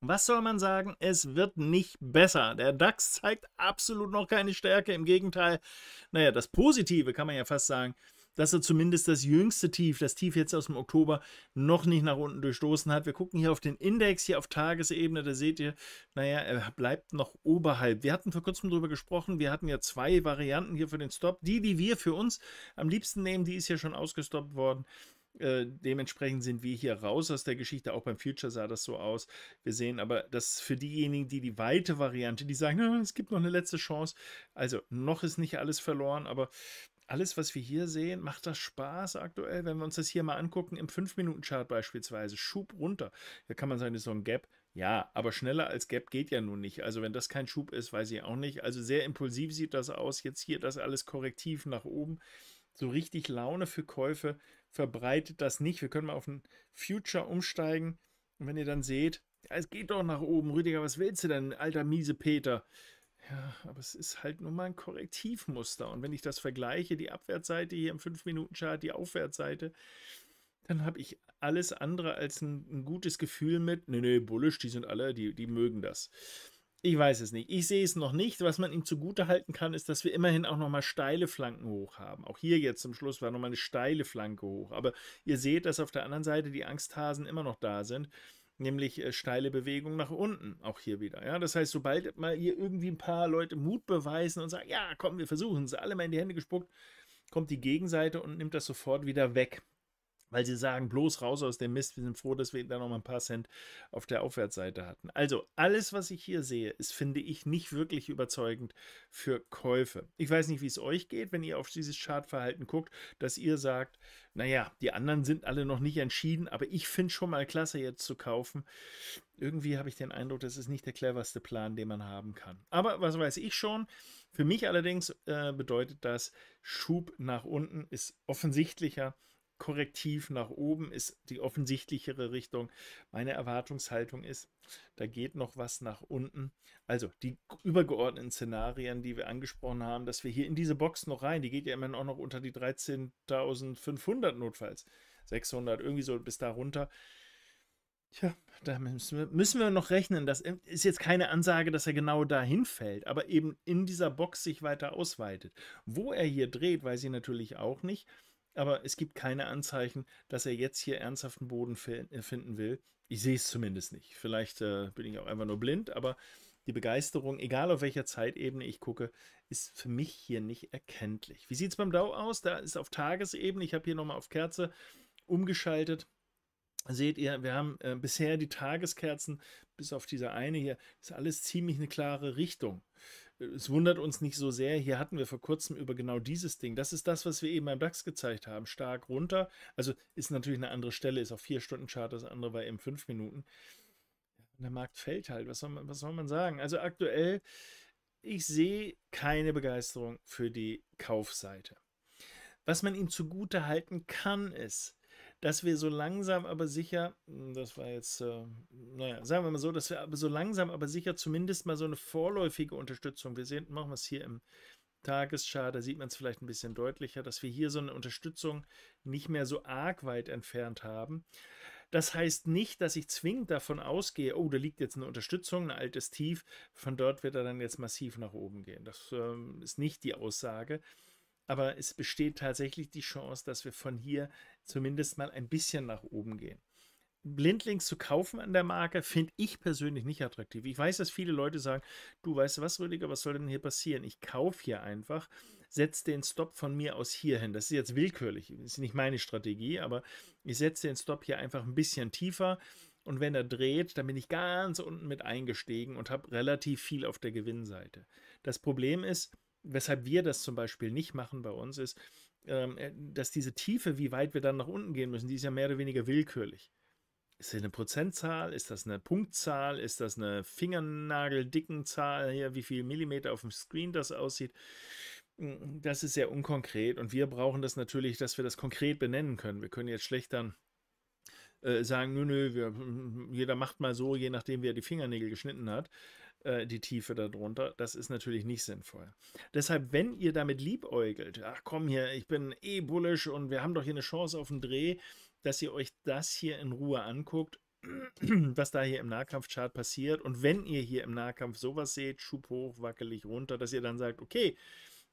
Was soll man sagen? Es wird nicht besser. Der DAX zeigt absolut noch keine Stärke. Im Gegenteil, naja, das Positive kann man ja fast sagen, dass er zumindest das jüngste Tief, das Tief jetzt aus dem Oktober, noch nicht nach unten durchstoßen hat. Wir gucken hier auf den Index, hier auf Tagesebene, da seht ihr, naja, er bleibt noch oberhalb. Wir hatten vor kurzem darüber gesprochen, wir hatten ja zwei Varianten hier für den Stop. Die, die wir für uns am liebsten nehmen, die ist ja schon ausgestoppt worden. Äh, dementsprechend sind wir hier raus aus der Geschichte. Auch beim Future sah das so aus. Wir sehen aber, dass für diejenigen, die die weite Variante, die sagen, ah, es gibt noch eine letzte Chance. Also noch ist nicht alles verloren, aber alles, was wir hier sehen, macht das Spaß aktuell. Wenn wir uns das hier mal angucken, im 5-Minuten-Chart beispielsweise, Schub runter. Da kann man sagen, das ist so ein Gap. Ja, aber schneller als Gap geht ja nun nicht. Also wenn das kein Schub ist, weiß ich auch nicht. Also sehr impulsiv sieht das aus. Jetzt hier das alles korrektiv nach oben so richtig Laune für Käufe verbreitet das nicht. Wir können mal auf den Future umsteigen. Und wenn ihr dann seht, ja, es geht doch nach oben, Rüdiger, was willst du denn, alter miese Peter? Ja, aber es ist halt nur mal ein Korrektivmuster. Und wenn ich das vergleiche, die Abwärtsseite hier im 5-Minuten-Chart, die Aufwärtsseite, dann habe ich alles andere als ein, ein, gutes Gefühl mit, nee, nee, bullish, die sind alle, die, die mögen das. Ich weiß es nicht. Ich sehe es noch nicht. Was man ihm zugute halten kann, ist, dass wir immerhin auch nochmal steile Flanken hoch haben. Auch hier jetzt zum Schluss war nochmal eine steile Flanke hoch. Aber ihr seht, dass auf der anderen Seite die Angsthasen immer noch da sind, nämlich äh, steile Bewegung nach unten. Auch hier wieder. Ja, das heißt, sobald mal hier irgendwie ein paar Leute Mut beweisen und sagen, ja, komm, wir versuchen es, alle mal in die Hände gespuckt, kommt die Gegenseite und nimmt das sofort wieder weg weil sie sagen, bloß raus aus dem Mist, wir sind froh, dass wir da noch mal ein paar Cent auf der Aufwärtsseite hatten. Also alles, was ich hier sehe, ist, finde ich, nicht wirklich überzeugend für Käufe. Ich weiß nicht, wie es euch geht, wenn ihr auf dieses Chartverhalten guckt, dass ihr sagt, naja, die anderen sind alle noch nicht entschieden, aber ich finde schon mal klasse, jetzt zu kaufen. Irgendwie habe ich den Eindruck, das ist nicht der cleverste Plan, den man haben kann. Aber was weiß ich schon, für mich allerdings äh, bedeutet das, Schub nach unten ist offensichtlicher korrektiv nach oben ist die offensichtlichere Richtung. Meine Erwartungshaltung ist, da geht noch was nach unten. Also die übergeordneten Szenarien, die wir angesprochen haben, dass wir hier in diese Box noch rein, die geht ja immerhin auch noch unter die 13.500 notfalls, 600, irgendwie so bis da runter. Tja, da müssen wir, müssen wir noch rechnen. Das ähm, ist jetzt keine Ansage, dass er genau dahin fällt, aber eben in dieser Box sich weiter ausweitet. Wo er hier dreht, weiß ich natürlich auch nicht aber es gibt keine Anzeichen, dass er jetzt hier ernsthaften Boden äh, finden will. Ich sehe es zumindest nicht. Vielleicht äh, bin ich auch einfach nur blind, aber die Begeisterung, egal auf welcher Zeitebene ich gucke, ist für mich hier nicht erkenntlich. Wie sieht es beim DAO aus? Da ist auf Tagesebene, ich habe hier nochmal auf Kerze umgeschaltet. Seht ihr, wir haben äh, bisher die Tageskerzen, bis auf diese eine hier, ist alles ziemlich eine klare Richtung es wundert uns nicht so sehr. Hier hatten wir vor kurzem über genau dieses Ding. Das ist das, was wir eben beim DAX gezeigt haben. Stark runter. Also ist natürlich eine andere Stelle, ist auf 4-Stunden-Chart, das andere war eben 5 Minuten. Der Markt fällt halt. Was soll man, was soll man sagen? Also aktuell, ich sehe keine Begeisterung für die Kaufseite. Was man ihm zugute halten kann, ist, dass wir so langsam aber sicher, hm, das war jetzt, äh, naja, sagen wir mal so, dass wir aber so langsam aber sicher zumindest mal so eine vorläufige Unterstützung, wir sehen, machen wir es hier im Tagesschar, da sieht man es vielleicht ein bisschen deutlicher, dass wir hier so eine Unterstützung nicht mehr so arg weit entfernt haben. Das heißt nicht, dass ich zwingend davon ausgehe, oh, da liegt jetzt eine Unterstützung, ein altes Tief, von dort wird er dann jetzt massiv nach oben gehen. Das ähm, ist nicht die Aussage aber es besteht tatsächlich die Chance, dass wir von hier zumindest mal ein bisschen nach oben gehen. Blindlings zu kaufen an der Marke finde ich persönlich nicht attraktiv. Ich weiß, dass viele Leute sagen, du weißt du was, Rüdiger, was soll denn hier passieren? Ich kaufe hier einfach, setze den Stop von mir aus hier hin. Das ist jetzt willkürlich, das ist nicht meine Strategie, aber ich setze den Stop hier einfach ein bisschen tiefer und wenn er dreht, dann bin ich ganz unten mit eingestiegen und habe relativ viel auf der Gewinnseite. Das Problem ist, weshalb wir das zum Beispiel nicht machen bei uns, ist, ähm, äh, dass diese Tiefe, wie weit wir dann nach unten gehen müssen, die ist ja mehr oder weniger willkürlich. Ist das eine Prozentzahl? Ist das eine Punktzahl? Ist das eine Fingernageldickenzahl hier, wie viel Millimeter auf dem Screen das aussieht? Hm, das ist sehr unkonkret und wir brauchen das natürlich, dass wir das konkret benennen können. Wir können jetzt schlecht dann äh, sagen, nö, nö, wir, hm, hm, jeder macht mal so, je nachdem, wie er die Fingernägel geschnitten hat. Äh, die Tiefe darunter. Das ist natürlich nicht sinnvoll. Deshalb, wenn ihr damit liebäugelt, ach komm hier, ich bin eh bullisch und wir haben doch hier eine Chance auf den Dreh, dass ihr euch das hier in Ruhe anguckt, was da hier im Nahkampfchart passiert. Und wenn ihr hier im Nahkampf sowas seht, Schub hoch, wackelig runter, dass ihr dann sagt, okay,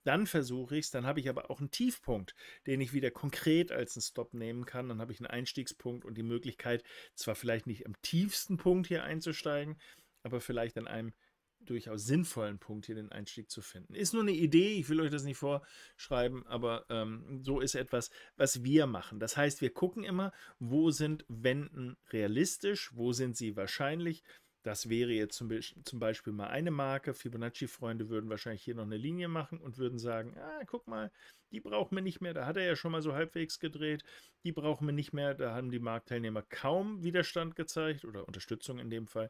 dann versuche ich es, dann habe ich aber auch einen Tiefpunkt, den ich wieder konkret als einen Stop nehmen kann. Dann habe ich einen Einstiegspunkt und die Möglichkeit, zwar vielleicht nicht am tiefsten Punkt hier einzusteigen, aber vielleicht an einem durchaus sinnvollen Punkt hier den Einstieg zu finden. Ist nur eine Idee, ich will euch das nicht vorschreiben, aber ähm, so ist etwas, was wir machen. Das heißt, wir gucken immer, wo sind Wenden realistisch, wo sind sie wahrscheinlich. Das wäre jetzt zum, zum Beispiel mal eine Marke. Fibonacci-Freunde würden wahrscheinlich hier noch eine Linie machen und würden sagen, ah, guck mal, die brauchen wir nicht mehr, da hat er ja schon mal so halbwegs gedreht, die brauchen wir nicht mehr, da haben die Marktteilnehmer kaum Widerstand gezeigt oder Unterstützung in dem Fall.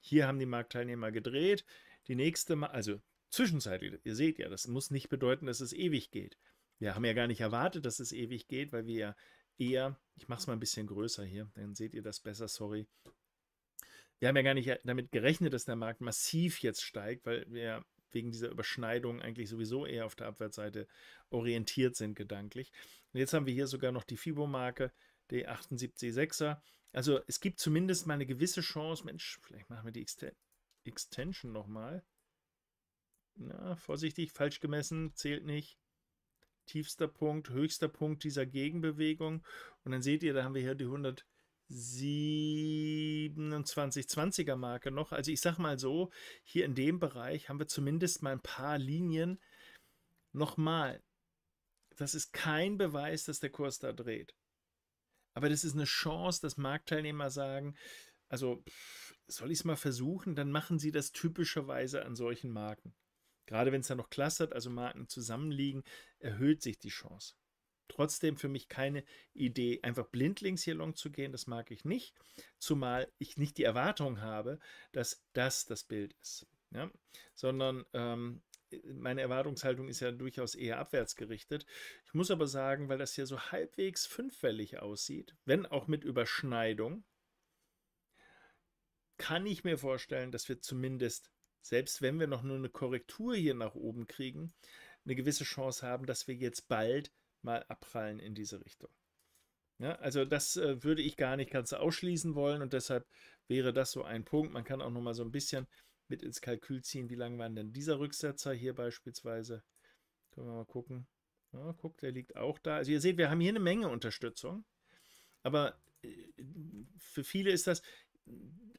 Hier haben die Marktteilnehmer gedreht. Die nächste, Mal, also zwischenzeitlich, ihr seht ja, das muss nicht bedeuten, dass es ewig geht. Wir haben ja gar nicht erwartet, dass es ewig geht, weil wir ja eher, ich mache es mal ein bisschen größer hier, dann seht ihr das besser, sorry. Wir haben ja gar nicht damit gerechnet, dass der Markt massiv jetzt steigt, weil wir wegen dieser Überschneidung eigentlich sowieso eher auf der Abwärtsseite orientiert sind gedanklich. Und jetzt haben wir hier sogar noch die Fibo-Marke, die 78,6er. Also es gibt zumindest mal eine gewisse Chance. Mensch, vielleicht machen wir die Ext Extension nochmal. Na, vorsichtig, falsch gemessen, zählt nicht. Tiefster Punkt, höchster Punkt dieser Gegenbewegung. Und dann seht ihr, da haben wir hier die 127 20 er Marke noch. Also ich sag mal so, hier in dem Bereich haben wir zumindest mal ein paar Linien. Nochmal, das ist kein Beweis, dass der Kurs da dreht. Aber das ist eine Chance, dass Marktteilnehmer sagen, also soll ich es mal versuchen, dann machen sie das typischerweise an solchen Marken. Gerade wenn es dann noch clustert, also Marken zusammenliegen, erhöht sich die Chance. Trotzdem für mich keine Idee, einfach blindlings hier long zu gehen, das mag ich nicht, zumal ich nicht die Erwartung habe, dass das das Bild ist, ja? sondern ähm, meine Erwartungshaltung ist ja durchaus eher abwärts gerichtet. Ich muss aber sagen, weil das hier so halbwegs fünffällig aussieht, wenn auch mit Überschneidung, kann ich mir vorstellen, dass wir zumindest, selbst wenn wir noch nur eine Korrektur hier nach oben kriegen, eine gewisse Chance haben, dass wir jetzt bald mal abprallen in diese Richtung. Ja, also das äh, würde ich gar nicht ganz ausschließen wollen und deshalb wäre das so ein Punkt. Man kann auch noch mal so ein bisschen mit ins Kalkül ziehen. Wie lang war denn dieser Rücksetzer hier beispielsweise? Können wir mal gucken. Ja, guck, der liegt auch da. Also ihr seht, wir haben hier eine Menge Unterstützung. Aber äh, für viele ist das,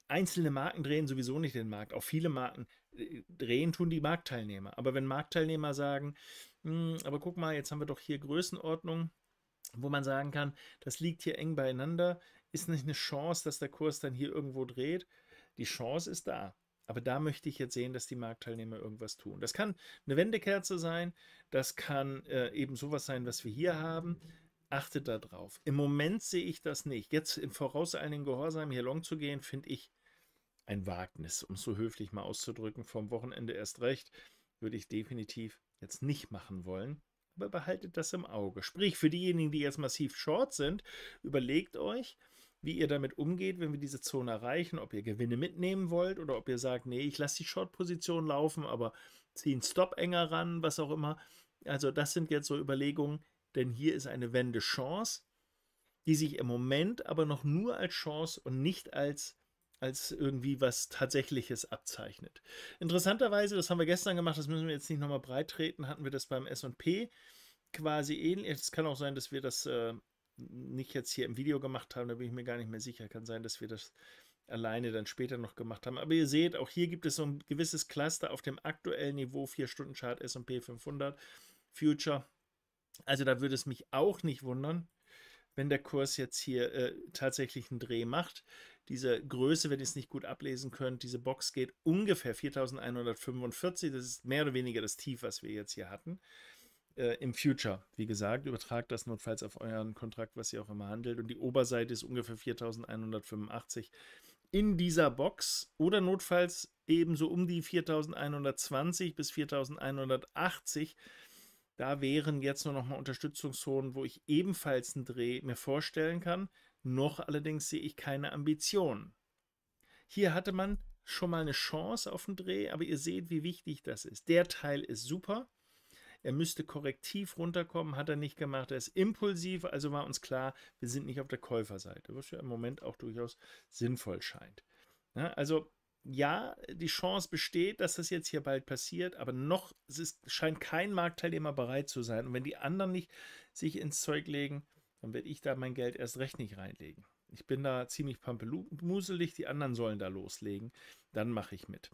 einzelne Marken drehen sowieso nicht den Markt. Auch viele Marken äh, drehen tun die Marktteilnehmer. Aber wenn Marktteilnehmer sagen, hm, aber guck mal, jetzt haben wir doch hier Größenordnung, wo man sagen kann, das liegt hier eng beieinander, ist nicht eine Chance, dass der Kurs dann hier irgendwo dreht. Die Chance ist da. Aber da möchte ich jetzt sehen, dass die Marktteilnehmer irgendwas tun. Das kann eine Wendekerze sein, das kann äh, eben sowas sein, was wir hier haben. Achtet darauf. Im Moment sehe ich das nicht. Jetzt im vorauseilenden Gehorsam hier long zu gehen, finde ich ein Wagnis, um es so höflich mal auszudrücken. Vom Wochenende erst recht würde ich definitiv jetzt nicht machen wollen. Aber behaltet das im Auge. Sprich, für diejenigen, die jetzt massiv short sind, überlegt euch, wie ihr damit umgeht, wenn wir diese Zone erreichen, ob ihr Gewinne mitnehmen wollt oder ob ihr sagt, nee, ich lasse die Short-Position laufen, aber ziehen Stop enger ran, was auch immer. Also das sind jetzt so Überlegungen, denn hier ist eine Wende-Chance, die sich im Moment aber noch nur als Chance und nicht als als irgendwie was Tatsächliches abzeichnet. Interessanterweise, das haben wir gestern gemacht, das müssen wir jetzt nicht nochmal breit treten, hatten wir das beim SP quasi ähnlich. Es kann auch sein, dass wir das äh, nicht jetzt hier im Video gemacht haben, da bin ich mir gar nicht mehr sicher. Kann sein, dass wir das alleine dann später noch gemacht haben. Aber ihr seht, auch hier gibt es so ein gewisses Cluster auf dem aktuellen Niveau, 4-Stunden-Chart S&P 500 Future. Also da würde es mich auch nicht wundern, wenn der Kurs jetzt hier äh, tatsächlich einen Dreh macht. Diese Größe, wenn ihr es nicht gut ablesen könnt, diese Box geht ungefähr 4145. Das ist mehr oder weniger das Tief, was wir jetzt hier hatten äh, im Future. Wie gesagt, übertragt das notfalls auf euren Kontrakt, was ihr auch immer handelt. Und die Oberseite ist ungefähr 4185 in dieser Box oder notfalls ebenso um die 4120 bis 4180. Da wären jetzt nur noch mal Unterstützungszonen, wo ich ebenfalls einen Dreh mir vorstellen kann. Noch allerdings sehe ich keine Ambitionen. Hier hatte man schon mal eine Chance auf den Dreh, aber ihr seht, wie wichtig das ist. Der Teil ist super er müsste korrektiv runterkommen, hat er nicht gemacht, er ist impulsiv, also war uns klar, wir sind nicht auf der Käuferseite, was ja im Moment auch durchaus sinnvoll scheint. Ja, also ja, die Chance besteht, dass das jetzt hier bald passiert, aber noch es ist, scheint kein Marktteilnehmer bereit zu sein. Und wenn die anderen nicht sich ins Zeug legen, dann werde ich da mein Geld erst recht nicht reinlegen. Ich bin da ziemlich pampelmuselig, die anderen sollen da loslegen. Dann mache ich mit.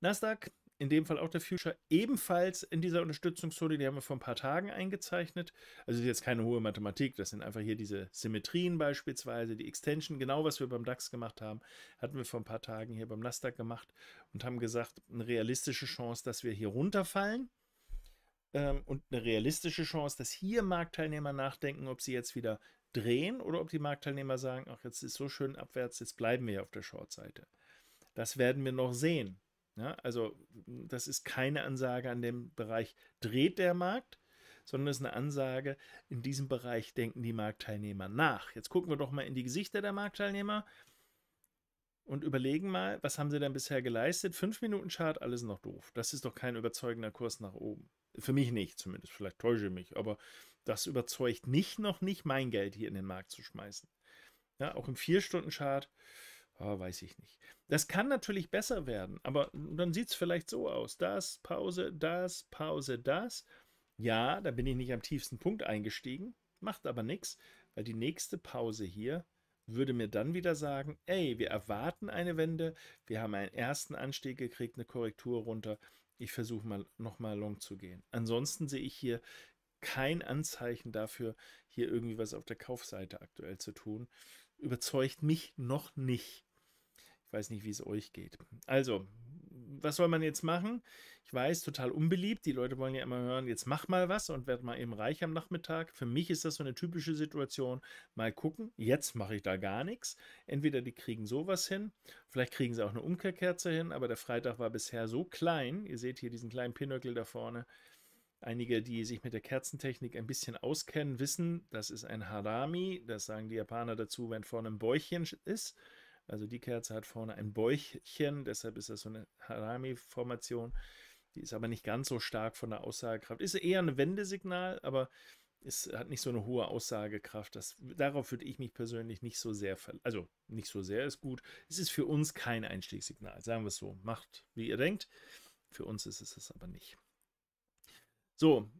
Nasdaq in dem Fall auch der Future, ebenfalls in dieser Unterstützungszone, die haben wir vor ein paar Tagen eingezeichnet. Also jetzt keine hohe Mathematik, das sind einfach hier diese Symmetrien beispielsweise, die Extension, genau was wir beim DAX gemacht haben, hatten wir vor ein paar Tagen hier beim Nasdaq gemacht und haben gesagt, eine realistische Chance, dass wir hier runterfallen ähm, und eine realistische Chance, dass hier Marktteilnehmer nachdenken, ob sie jetzt wieder drehen oder ob die Marktteilnehmer sagen, ach jetzt ist so schön abwärts, jetzt bleiben wir ja auf der Short-Seite. Das werden wir noch sehen. Ja, also das ist keine Ansage an dem Bereich dreht der Markt, sondern es ist eine Ansage, in diesem Bereich denken die Marktteilnehmer nach. Jetzt gucken wir doch mal in die Gesichter der Marktteilnehmer und überlegen mal, was haben sie denn bisher geleistet? Fünf Minuten Chart, alles noch doof. Das ist doch kein überzeugender Kurs nach oben. Für mich nicht, zumindest. Vielleicht täusche ich mich, aber das überzeugt mich noch nicht, mein Geld hier in den Markt zu schmeißen. Ja, auch im Vier-Stunden-Chart Oh, weiß ich nicht. Das kann natürlich besser werden, aber dann sieht es vielleicht so aus. Das, Pause, das, Pause, das. Ja, da bin ich nicht am tiefsten Punkt eingestiegen, macht aber nichts, weil die nächste Pause hier würde mir dann wieder sagen, ey, wir erwarten eine Wende, wir haben einen ersten Anstieg gekriegt, eine Korrektur runter, ich versuche mal nochmal long zu gehen. Ansonsten sehe ich hier kein Anzeichen dafür, hier irgendwie was auf der Kaufseite aktuell zu tun. Überzeugt mich noch nicht. Ich weiß nicht, wie es euch geht. Also, was soll man jetzt machen? Ich weiß, total unbeliebt. Die Leute wollen ja immer hören, jetzt mach mal was und werd mal eben reich am Nachmittag. Für mich ist das so eine typische Situation. Mal gucken, jetzt mache ich da gar nichts. Entweder die kriegen sowas hin, vielleicht kriegen sie auch eine Umkehrkerze hin, aber der Freitag war bisher so klein. Ihr seht hier diesen kleinen Pinöckel da vorne. Einige, die sich mit der Kerzentechnik ein bisschen auskennen, wissen, das ist ein Harami. Das sagen die Japaner dazu, wenn vorne ein Bäuchchen ist. Also die Kerze hat vorne ein Bäuchchen, deshalb ist das so eine Harami-Formation. Die ist aber nicht ganz so stark von der Aussagekraft. Ist eher ein Wendesignal, aber es hat nicht so eine hohe Aussagekraft. Das, darauf würde ich mich persönlich nicht so sehr verlassen. Also nicht so sehr ist gut. Es ist für uns kein Einstiegssignal, sagen wir es so. Macht, wie ihr denkt. Für uns ist es das aber nicht. So,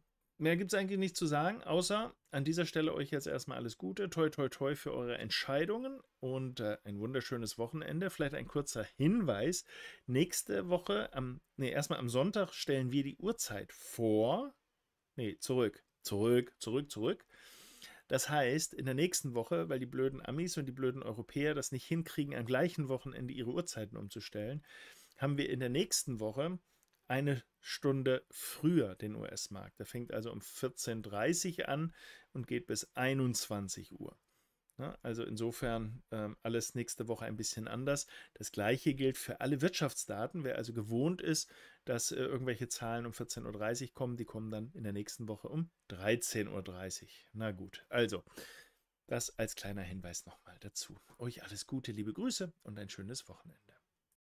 Mehr gibt es eigentlich nicht zu sagen, außer an dieser Stelle euch jetzt erstmal alles Gute. Toi, toi, toi für eure Entscheidungen und äh, ein wunderschönes Wochenende. Vielleicht ein kurzer Hinweis. Nächste Woche, am, nee, erstmal am Sonntag stellen wir die Uhrzeit vor. Nee, zurück, zurück, zurück, zurück. Das heißt, in der nächsten Woche, weil die blöden Amis und die blöden Europäer das nicht hinkriegen, am gleichen Wochenende ihre Uhrzeiten umzustellen, haben wir in der nächsten Woche eine Stunde früher den US-Markt. Der fängt also um 14.30 Uhr an und geht bis 21 Uhr. Ne, also insofern ähm, alles nächste Woche ein bisschen anders. Das gleiche gilt für alle Wirtschaftsdaten. Wer also gewohnt ist, dass äh, irgendwelche Zahlen um 14.30 Uhr kommen, die kommen dann in der nächsten Woche um 13.30 Uhr. Na gut, also das als kleiner Hinweis nochmal dazu. Euch alles Gute, liebe Grüße und ein schönes Wochenende.